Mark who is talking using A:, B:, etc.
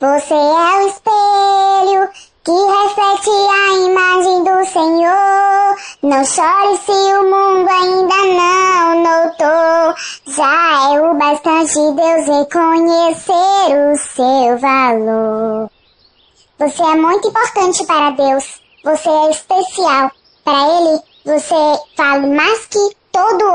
A: Você é o espelho que reflete a imagem do Senhor. Não chore se o mundo ainda não notou. Já é o bastante Deus reconhecer o seu valor. Você é muito importante para Deus. Você é especial. Para Ele, você vale mais que todo